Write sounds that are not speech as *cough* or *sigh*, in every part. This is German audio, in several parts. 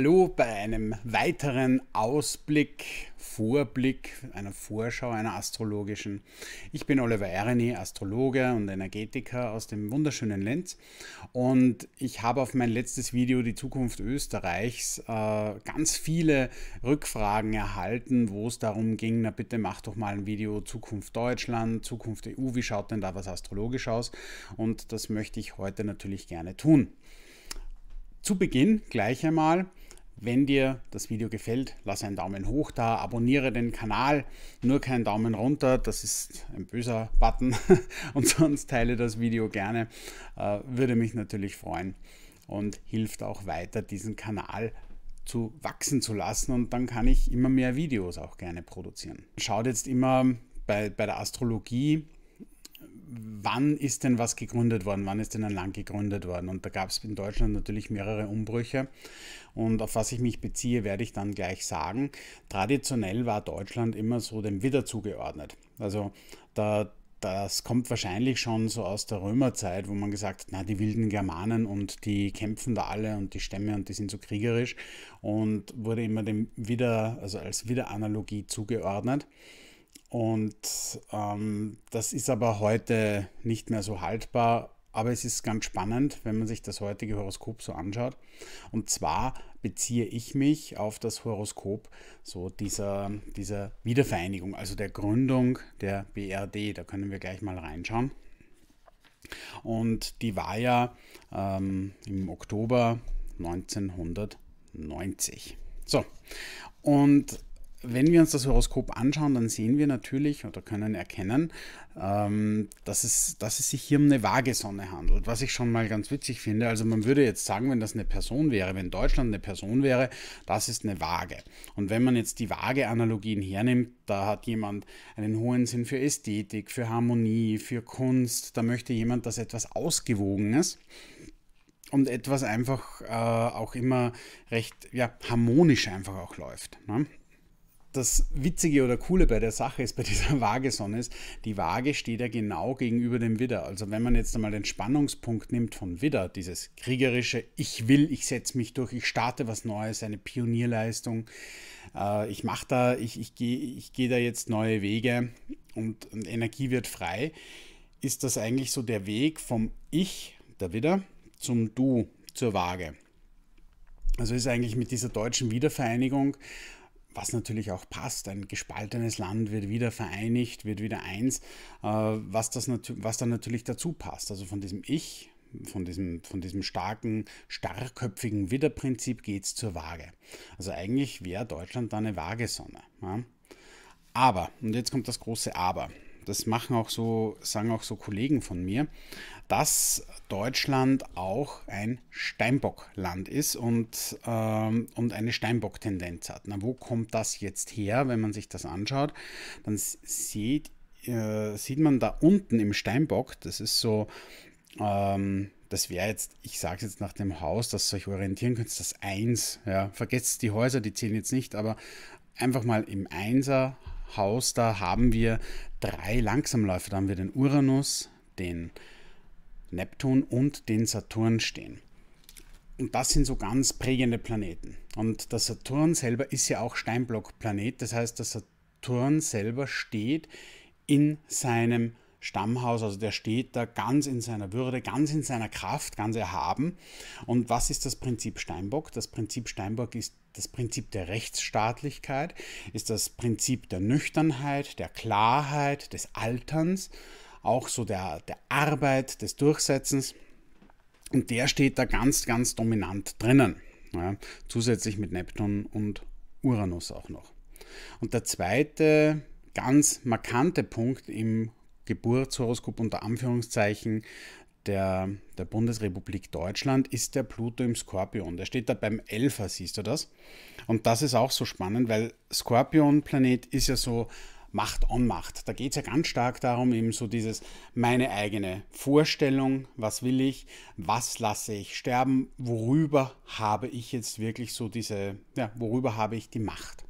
Hallo bei einem weiteren Ausblick, Vorblick, einer Vorschau, einer astrologischen. Ich bin Oliver Ereni, Astrologe und Energetiker aus dem wunderschönen Lenz und ich habe auf mein letztes Video Die Zukunft Österreichs äh, ganz viele Rückfragen erhalten, wo es darum ging, na bitte mach doch mal ein Video Zukunft Deutschland, Zukunft EU, wie schaut denn da was astrologisch aus und das möchte ich heute natürlich gerne tun. Zu Beginn gleich einmal wenn dir das Video gefällt, lass einen Daumen hoch da, abonniere den Kanal, nur keinen Daumen runter, das ist ein böser Button *laughs* und sonst teile das Video gerne, äh, würde mich natürlich freuen und hilft auch weiter, diesen Kanal zu wachsen zu lassen und dann kann ich immer mehr Videos auch gerne produzieren. Schaut jetzt immer bei, bei der Astrologie, wann ist denn was gegründet worden, wann ist denn ein Land gegründet worden. Und da gab es in Deutschland natürlich mehrere Umbrüche und auf was ich mich beziehe, werde ich dann gleich sagen. Traditionell war Deutschland immer so dem Widder zugeordnet. Also da, das kommt wahrscheinlich schon so aus der Römerzeit, wo man gesagt hat, na, die wilden Germanen und die kämpfen da alle und die Stämme und die sind so kriegerisch und wurde immer dem wieder, also als Wiederanalogie zugeordnet. Und ähm, das ist aber heute nicht mehr so haltbar aber es ist ganz spannend, wenn man sich das heutige Horoskop so anschaut. Und zwar beziehe ich mich auf das Horoskop so dieser, dieser Wiedervereinigung, also der Gründung der BRD. Da können wir gleich mal reinschauen. Und die war ja ähm, im Oktober 1990. So, und wenn wir uns das Horoskop anschauen, dann sehen wir natürlich oder können erkennen, ähm, dass, es, dass es sich hier um eine Waagesonne handelt, was ich schon mal ganz witzig finde. Also man würde jetzt sagen, wenn das eine Person wäre, wenn Deutschland eine Person wäre, das ist eine Waage. Und wenn man jetzt die Waage-Analogien hernimmt, da hat jemand einen hohen Sinn für Ästhetik, für Harmonie, für Kunst, da möchte jemand, dass etwas ausgewogen ist. und etwas einfach äh, auch immer recht ja, harmonisch einfach auch läuft. Ne? das Witzige oder Coole bei der Sache ist, bei dieser Waagesonne ist, die Waage steht ja genau gegenüber dem Widder. Also wenn man jetzt einmal den Spannungspunkt nimmt von Widder, dieses kriegerische Ich will, ich setze mich durch, ich starte was Neues, eine Pionierleistung, äh, ich mache da, ich, ich gehe ich geh da jetzt neue Wege und Energie wird frei, ist das eigentlich so der Weg vom Ich, der Widder, zum Du, zur Waage. Also ist eigentlich mit dieser deutschen Wiedervereinigung was natürlich auch passt. Ein gespaltenes Land wird wieder vereinigt, wird wieder eins, äh, was, das was dann natürlich dazu passt. Also von diesem Ich, von diesem, von diesem starken, starrköpfigen Widerprinzip geht es zur Waage. Also eigentlich wäre Deutschland da eine Waagesonne. Ja? Aber, und jetzt kommt das große Aber das machen auch so, sagen auch so Kollegen von mir, dass Deutschland auch ein Steinbockland ist und, ähm, und eine Steinbock-Tendenz hat. Na, wo kommt das jetzt her, wenn man sich das anschaut? Dann sieht, äh, sieht man da unten im Steinbock, das ist so, ähm, das wäre jetzt, ich sage es jetzt nach dem Haus, dass ihr euch orientieren könnt, das 1. Ja. Vergesst die Häuser, die zählen jetzt nicht, aber einfach mal im 1er Haus, da haben wir drei Langsamläufe. Da haben wir den Uranus, den Neptun und den Saturn stehen. Und das sind so ganz prägende Planeten. Und der Saturn selber ist ja auch Steinblockplanet. Das heißt, der Saturn selber steht in seinem Stammhaus, also der steht da ganz in seiner Würde, ganz in seiner Kraft, ganz erhaben. Und was ist das Prinzip Steinbock? Das Prinzip Steinbock ist das Prinzip der Rechtsstaatlichkeit, ist das Prinzip der Nüchternheit, der Klarheit, des Alterns, auch so der, der Arbeit, des Durchsetzens. Und der steht da ganz, ganz dominant drinnen. Ja, zusätzlich mit Neptun und Uranus auch noch. Und der zweite ganz markante Punkt im Geburtshoroskop unter Anführungszeichen der, der Bundesrepublik Deutschland ist der Pluto im Skorpion. Der steht da beim Elfer, siehst du das? Und das ist auch so spannend, weil Skorpion-Planet ist ja so Macht on Macht. Da geht es ja ganz stark darum, eben so dieses meine eigene Vorstellung, was will ich, was lasse ich sterben, worüber habe ich jetzt wirklich so diese, ja, worüber habe ich die Macht.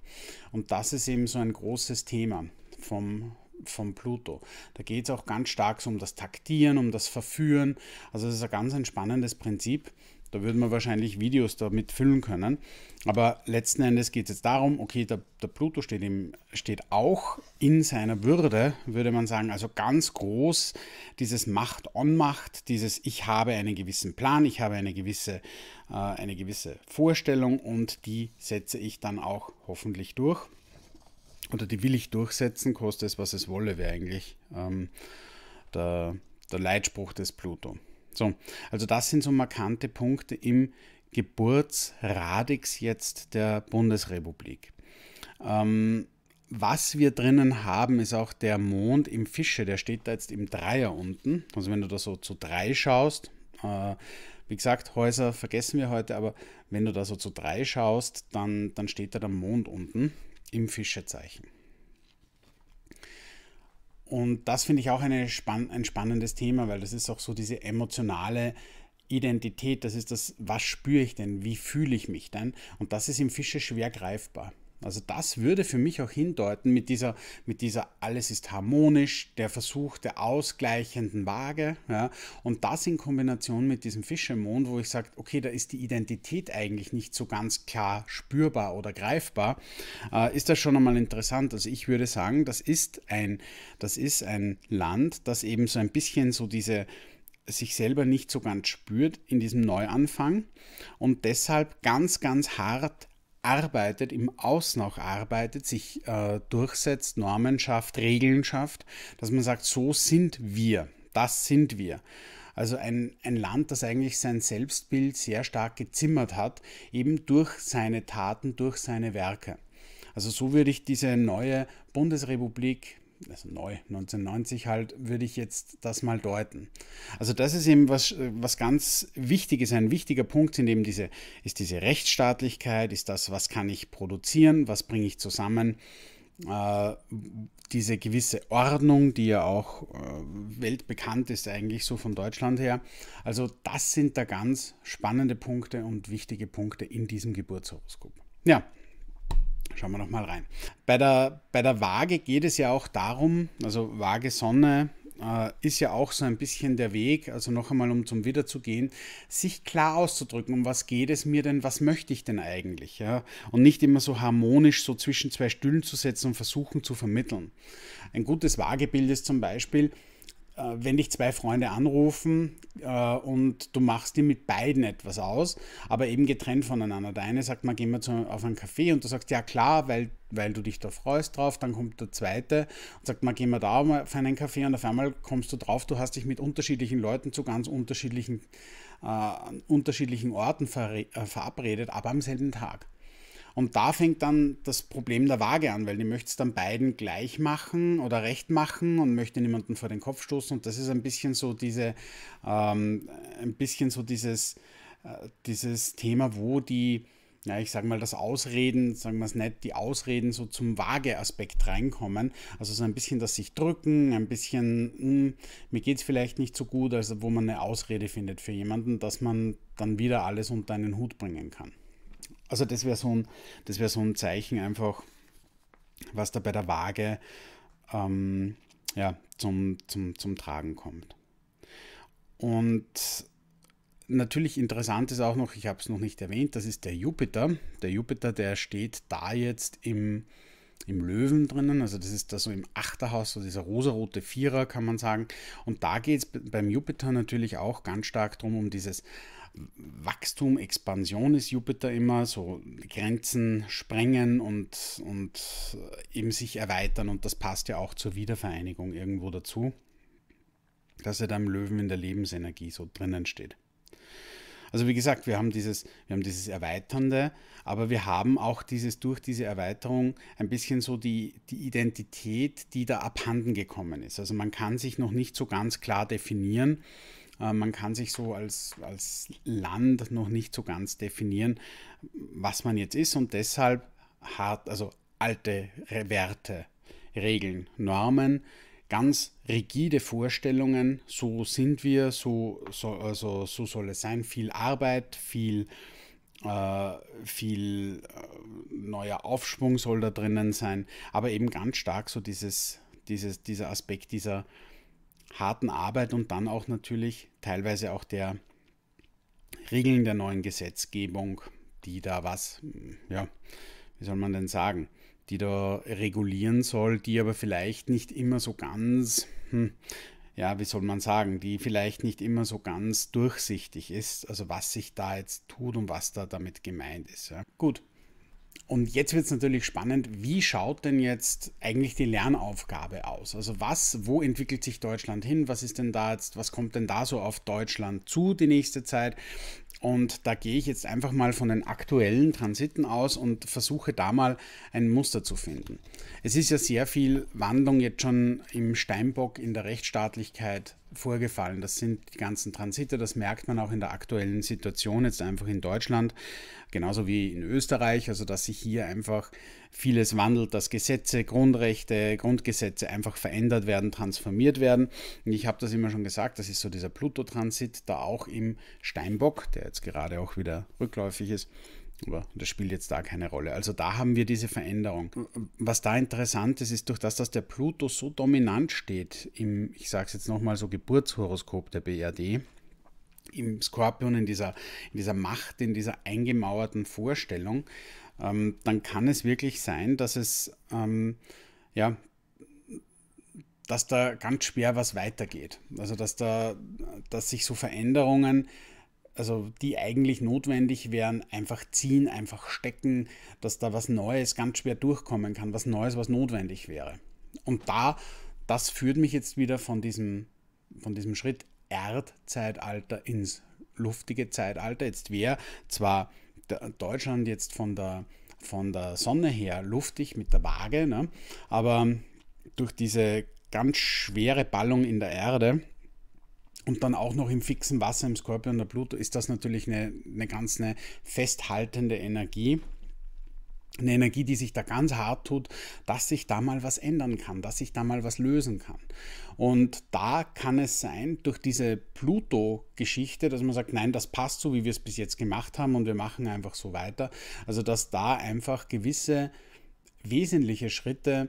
Und das ist eben so ein großes Thema vom, vom Pluto. Da geht es auch ganz stark so um das Taktieren, um das Verführen. Also es ist ein ganz ein spannendes Prinzip. Da würden wir wahrscheinlich Videos damit füllen können. Aber letzten Endes geht es jetzt darum, okay, der, der Pluto steht, im, steht auch in seiner Würde, würde man sagen. Also ganz groß dieses Macht-on-Macht, dieses Ich habe einen gewissen Plan, ich habe eine gewisse, äh, eine gewisse Vorstellung und die setze ich dann auch hoffentlich durch oder die will ich durchsetzen, koste es, was es wolle, wäre eigentlich ähm, der, der Leitspruch des Pluto. So, also das sind so markante Punkte im Geburtsradix jetzt der Bundesrepublik. Ähm, was wir drinnen haben, ist auch der Mond im Fische, der steht da jetzt im Dreier unten. Also wenn du da so zu drei schaust, äh, wie gesagt, Häuser vergessen wir heute, aber wenn du da so zu drei schaust, dann, dann steht da der Mond unten im Fischezeichen. Und das finde ich auch spann ein spannendes Thema, weil das ist auch so diese emotionale Identität, das ist das, was spüre ich denn, wie fühle ich mich denn? Und das ist im Fische schwer greifbar. Also das würde für mich auch hindeuten mit dieser, mit dieser alles ist harmonisch, der Versuch der ausgleichenden Waage ja, und das in Kombination mit diesem Fischemond, wo ich sage, okay, da ist die Identität eigentlich nicht so ganz klar spürbar oder greifbar, äh, ist das schon einmal interessant. Also ich würde sagen, das ist ein, das ist ein Land, das eben so ein bisschen so diese sich selber nicht so ganz spürt in diesem Neuanfang und deshalb ganz, ganz hart arbeitet, im Außen auch arbeitet, sich äh, durchsetzt, Normen schafft, Regeln schafft, dass man sagt, so sind wir, das sind wir. Also ein, ein Land, das eigentlich sein Selbstbild sehr stark gezimmert hat, eben durch seine Taten, durch seine Werke. Also so würde ich diese neue Bundesrepublik also neu, 1990 halt, würde ich jetzt das mal deuten. Also das ist eben was, äh, was ganz Wichtiges, ein wichtiger Punkt, in dem diese, ist diese Rechtsstaatlichkeit, ist das, was kann ich produzieren, was bringe ich zusammen, äh, diese gewisse Ordnung, die ja auch äh, weltbekannt ist eigentlich so von Deutschland her. Also das sind da ganz spannende Punkte und wichtige Punkte in diesem Geburtshoroskop. Ja, Schauen wir nochmal rein. Bei der, bei der Waage geht es ja auch darum, also Waage Sonne äh, ist ja auch so ein bisschen der Weg, also noch einmal, um zum Wiederzugehen, sich klar auszudrücken, um was geht es mir denn, was möchte ich denn eigentlich? Ja? Und nicht immer so harmonisch so zwischen zwei Stühlen zu setzen und versuchen zu vermitteln. Ein gutes Waagebild ist zum Beispiel, äh, wenn dich zwei Freunde anrufen äh, und du machst dir mit beiden etwas aus, aber eben getrennt voneinander. Der eine sagt, man gehen wir zu, auf einen Café und du sagst, ja klar, weil, weil du dich da freust drauf. Dann kommt der zweite und sagt, man gehen wir da auf einen Café und auf einmal kommst du drauf, du hast dich mit unterschiedlichen Leuten zu ganz unterschiedlichen, äh, unterschiedlichen Orten ver äh, verabredet, aber am selben Tag. Und da fängt dann das Problem der Waage an, weil die möchte es dann beiden gleich machen oder recht machen und möchte niemanden vor den Kopf stoßen. Und das ist ein bisschen so diese, ähm, ein bisschen so dieses, äh, dieses Thema, wo die, ja, ich sage mal, das Ausreden, sagen wir es nett, die Ausreden so zum Waageaspekt reinkommen. Also so ein bisschen das sich drücken, ein bisschen, mh, hm, mir geht es vielleicht nicht so gut, also wo man eine Ausrede findet für jemanden, dass man dann wieder alles unter einen Hut bringen kann. Also das wäre so, ein, wär so ein Zeichen einfach, was da bei der Waage ähm, ja, zum, zum, zum Tragen kommt. Und natürlich interessant ist auch noch, ich habe es noch nicht erwähnt, das ist der Jupiter. Der Jupiter, der steht da jetzt im, im Löwen drinnen, also das ist da so im Achterhaus, so dieser rosarote Vierer kann man sagen. Und da geht es beim Jupiter natürlich auch ganz stark drum um dieses Wachstum, Expansion ist Jupiter immer, so Grenzen sprengen und, und äh, eben sich erweitern und das passt ja auch zur Wiedervereinigung irgendwo dazu, dass er da im Löwen in der Lebensenergie so drinnen steht. Also wie gesagt, wir haben dieses, wir haben dieses Erweiternde, aber wir haben auch dieses durch diese Erweiterung ein bisschen so die, die Identität, die da abhanden gekommen ist. Also man kann sich noch nicht so ganz klar definieren, äh, man kann sich so als, als Land noch nicht so ganz definieren, was man jetzt ist und deshalb hart, also alte Werte, Regeln, Normen, ganz rigide Vorstellungen, so sind wir, so, so, also, so soll es sein, viel Arbeit, viel, äh, viel äh, neuer Aufschwung soll da drinnen sein, aber eben ganz stark so dieses, dieses, dieser Aspekt dieser harten Arbeit und dann auch natürlich teilweise auch der Regeln der neuen Gesetzgebung, die da was, ja, wie soll man denn sagen, die da regulieren soll, die aber vielleicht nicht immer so ganz, hm, ja, wie soll man sagen, die vielleicht nicht immer so ganz durchsichtig ist, also was sich da jetzt tut und was da damit gemeint ist. Ja. Gut, und jetzt wird es natürlich spannend, wie schaut denn jetzt eigentlich die Lernaufgabe aus? Also was, wo entwickelt sich Deutschland hin? Was ist denn da jetzt, was kommt denn da so auf Deutschland zu die nächste Zeit? Und da gehe ich jetzt einfach mal von den aktuellen Transiten aus und versuche da mal ein Muster zu finden. Es ist ja sehr viel Wandlung jetzt schon im Steinbock in der Rechtsstaatlichkeit vorgefallen. Das sind die ganzen Transite, das merkt man auch in der aktuellen Situation jetzt einfach in Deutschland, genauso wie in Österreich, also dass sich hier einfach vieles wandelt, dass Gesetze, Grundrechte, Grundgesetze einfach verändert werden, transformiert werden. Und ich habe das immer schon gesagt, das ist so dieser Pluto-Transit, da auch im Steinbock, der jetzt gerade auch wieder rückläufig ist, aber das spielt jetzt da keine Rolle. Also da haben wir diese Veränderung. Was da interessant ist, ist durch das, dass der Pluto so dominant steht im, ich sage es jetzt nochmal so, Geburtshoroskop der BRD, im Skorpion, in dieser, in dieser Macht, in dieser eingemauerten Vorstellung, ähm, dann kann es wirklich sein, dass es, ähm, ja, dass da ganz schwer was weitergeht. Also dass da, dass sich so Veränderungen also die eigentlich notwendig wären, einfach ziehen, einfach stecken, dass da was Neues ganz schwer durchkommen kann, was Neues, was notwendig wäre. Und da, das führt mich jetzt wieder von diesem, von diesem Schritt Erdzeitalter ins luftige Zeitalter. Jetzt wäre zwar Deutschland jetzt von der, von der Sonne her luftig mit der Waage, ne? aber durch diese ganz schwere Ballung in der Erde, und dann auch noch im fixen Wasser, im Skorpion der Pluto, ist das natürlich eine, eine ganz eine festhaltende Energie eine Energie, die sich da ganz hart tut, dass sich da mal was ändern kann, dass sich da mal was lösen kann. Und da kann es sein, durch diese Pluto-Geschichte, dass man sagt, nein, das passt so, wie wir es bis jetzt gemacht haben und wir machen einfach so weiter. Also dass da einfach gewisse wesentliche Schritte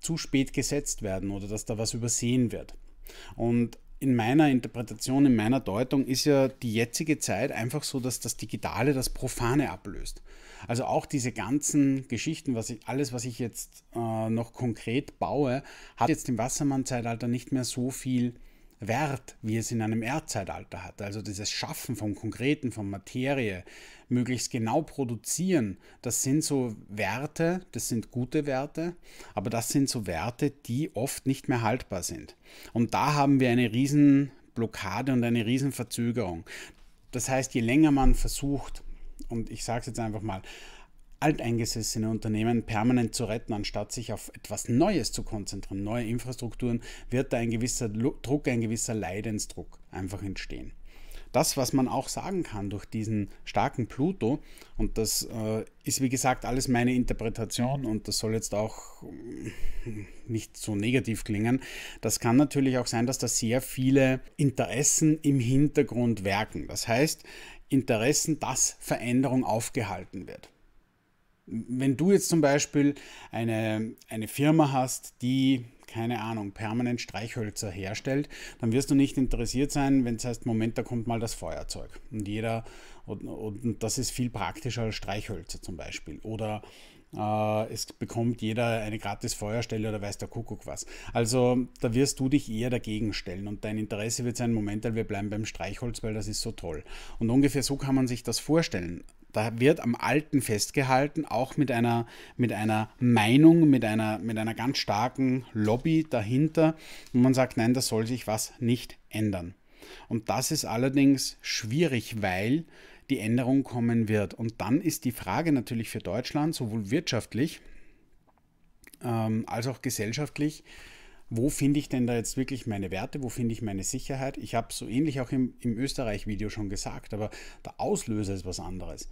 zu spät gesetzt werden oder dass da was übersehen wird. Und in meiner Interpretation, in meiner Deutung ist ja die jetzige Zeit einfach so, dass das Digitale das Profane ablöst. Also auch diese ganzen Geschichten, was ich, alles, was ich jetzt äh, noch konkret baue, hat jetzt im Wassermann-Zeitalter nicht mehr so viel Wert, wie es in einem Erdzeitalter hat. Also dieses Schaffen von Konkreten, von Materie, möglichst genau produzieren, das sind so Werte, das sind gute Werte, aber das sind so Werte, die oft nicht mehr haltbar sind. Und da haben wir eine riesen Blockade und eine riesen Verzögerung. Das heißt, je länger man versucht, und ich sage es jetzt einfach mal, alteingesessene Unternehmen permanent zu retten, anstatt sich auf etwas Neues zu konzentrieren, neue Infrastrukturen, wird da ein gewisser Druck, ein gewisser Leidensdruck einfach entstehen. Das, was man auch sagen kann durch diesen starken Pluto, und das äh, ist wie gesagt alles meine Interpretation und das soll jetzt auch hm, nicht so negativ klingen, das kann natürlich auch sein, dass da sehr viele Interessen im Hintergrund werken. Das heißt, Interessen, dass Veränderung aufgehalten wird. Wenn du jetzt zum Beispiel eine, eine Firma hast, die keine Ahnung, permanent Streichhölzer herstellt, dann wirst du nicht interessiert sein, wenn es heißt, Moment, da kommt mal das Feuerzeug. Und jeder, und, und das ist viel praktischer als Streichhölzer zum Beispiel. Oder äh, es bekommt jeder eine gratis Feuerstelle oder weiß der Kuckuck was. Also da wirst du dich eher dagegen stellen und dein Interesse wird sein, Moment, wir bleiben beim Streichholz, weil das ist so toll. Und ungefähr so kann man sich das vorstellen. Da wird am Alten festgehalten, auch mit einer, mit einer Meinung, mit einer, mit einer ganz starken Lobby dahinter. Und man sagt, nein, da soll sich was nicht ändern. Und das ist allerdings schwierig, weil die Änderung kommen wird. Und dann ist die Frage natürlich für Deutschland, sowohl wirtschaftlich ähm, als auch gesellschaftlich, wo finde ich denn da jetzt wirklich meine Werte, wo finde ich meine Sicherheit? Ich habe so ähnlich auch im, im Österreich-Video schon gesagt, aber der Auslöser ist was anderes.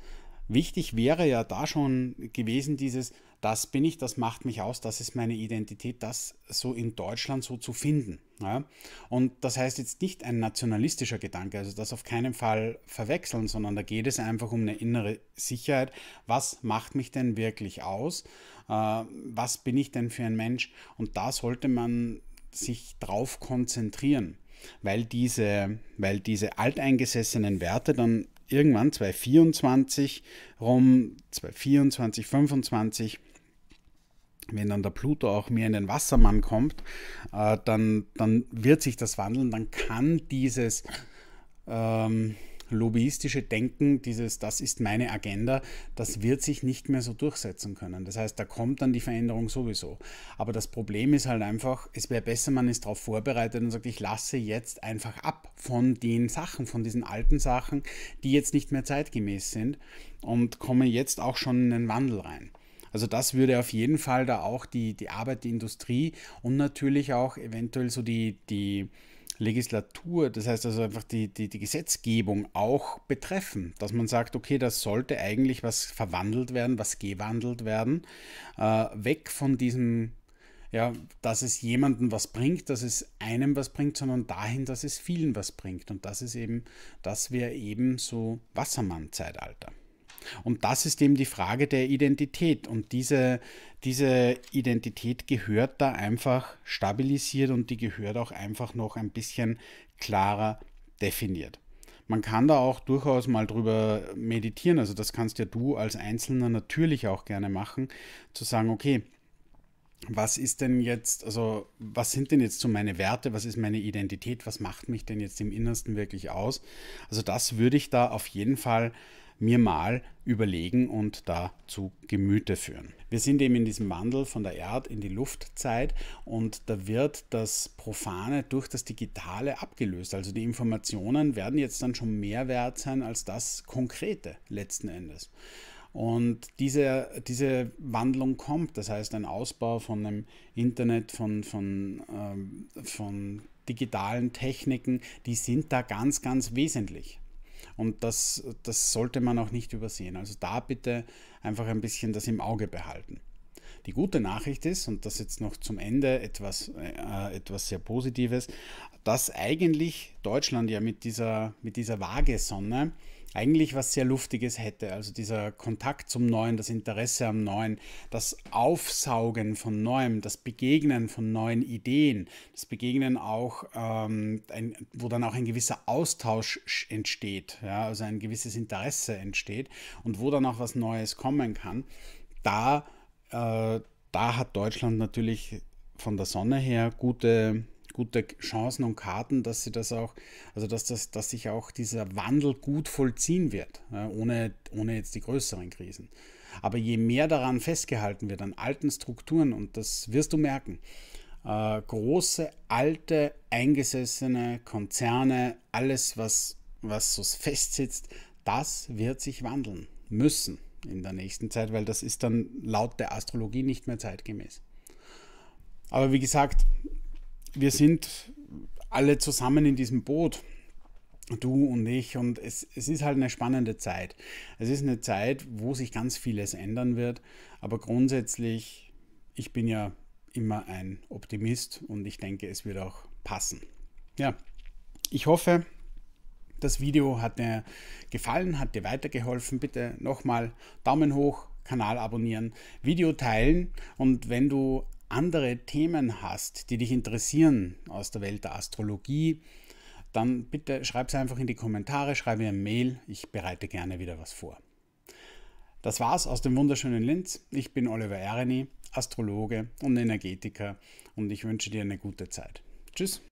Wichtig wäre ja da schon gewesen dieses, das bin ich, das macht mich aus, das ist meine Identität, das so in Deutschland so zu finden. Ja? Und das heißt jetzt nicht ein nationalistischer Gedanke, also das auf keinen Fall verwechseln, sondern da geht es einfach um eine innere Sicherheit. Was macht mich denn wirklich aus? Äh, was bin ich denn für ein Mensch? Und da sollte man sich drauf konzentrieren, weil diese, weil diese alteingesessenen Werte dann irgendwann 2024 rum, 2024, 2025, wenn dann der Pluto auch mehr in den Wassermann kommt, äh, dann, dann wird sich das wandeln, dann kann dieses ähm, lobbyistische Denken, dieses Das ist meine Agenda, das wird sich nicht mehr so durchsetzen können. Das heißt, da kommt dann die Veränderung sowieso. Aber das Problem ist halt einfach, es wäre besser, man ist darauf vorbereitet und sagt, ich lasse jetzt einfach ab von den Sachen, von diesen alten Sachen, die jetzt nicht mehr zeitgemäß sind und komme jetzt auch schon in den Wandel rein. Also das würde auf jeden Fall da auch die, die Arbeit, die Industrie und natürlich auch eventuell so die, die Legislatur, das heißt also einfach die, die, die Gesetzgebung auch betreffen, dass man sagt, okay, das sollte eigentlich was verwandelt werden, was gewandelt werden, äh, weg von diesem ja, dass es jemandem was bringt, dass es einem was bringt, sondern dahin, dass es vielen was bringt. Und das ist eben, das wäre eben so Wassermann-Zeitalter. Und das ist eben die Frage der Identität. Und diese, diese Identität gehört da einfach stabilisiert und die gehört auch einfach noch ein bisschen klarer definiert. Man kann da auch durchaus mal drüber meditieren. Also das kannst ja du als Einzelner natürlich auch gerne machen, zu sagen, okay, was ist denn jetzt, also was sind denn jetzt so meine Werte, was ist meine Identität, was macht mich denn jetzt im Innersten wirklich aus? Also das würde ich da auf jeden Fall mir mal überlegen und da zu Gemüte führen. Wir sind eben in diesem Wandel von der Erd- in die Luftzeit und da wird das Profane durch das Digitale abgelöst. Also die Informationen werden jetzt dann schon mehr wert sein als das Konkrete letzten Endes. Und diese, diese Wandlung kommt, das heißt ein Ausbau von einem Internet, von, von, ähm, von digitalen Techniken, die sind da ganz, ganz wesentlich. Und das, das sollte man auch nicht übersehen. Also da bitte einfach ein bisschen das im Auge behalten. Die gute Nachricht ist, und das jetzt noch zum Ende etwas, äh, etwas sehr Positives, dass eigentlich Deutschland ja mit dieser, mit dieser Waagesonne Sonne eigentlich was sehr Luftiges hätte. Also dieser Kontakt zum Neuen, das Interesse am Neuen, das Aufsaugen von Neuem, das Begegnen von neuen Ideen, das Begegnen auch, ähm, ein, wo dann auch ein gewisser Austausch entsteht, ja, also ein gewisses Interesse entsteht und wo dann auch was Neues kommen kann. Da, äh, da hat Deutschland natürlich von der Sonne her gute gute Chancen und Karten, dass sie das auch, also dass das, dass sich auch dieser Wandel gut vollziehen wird, ohne, ohne jetzt die größeren Krisen. Aber je mehr daran festgehalten wird, an alten Strukturen, und das wirst du merken, äh, große, alte, eingesessene Konzerne, alles, was, was so festsitzt, das wird sich wandeln müssen in der nächsten Zeit, weil das ist dann laut der Astrologie nicht mehr zeitgemäß. Aber wie gesagt, wir sind alle zusammen in diesem Boot. Du und ich. Und es, es ist halt eine spannende Zeit. Es ist eine Zeit, wo sich ganz vieles ändern wird. Aber grundsätzlich, ich bin ja immer ein Optimist und ich denke, es wird auch passen. Ja, ich hoffe, das Video hat dir gefallen, hat dir weitergeholfen. Bitte nochmal Daumen hoch, Kanal abonnieren, Video teilen und wenn du andere Themen hast, die dich interessieren aus der Welt der Astrologie, dann bitte schreib es einfach in die Kommentare, schreib mir eine Mail, ich bereite gerne wieder was vor. Das war's aus dem wunderschönen Linz. Ich bin Oliver Ereni, Astrologe und Energetiker und ich wünsche dir eine gute Zeit. Tschüss.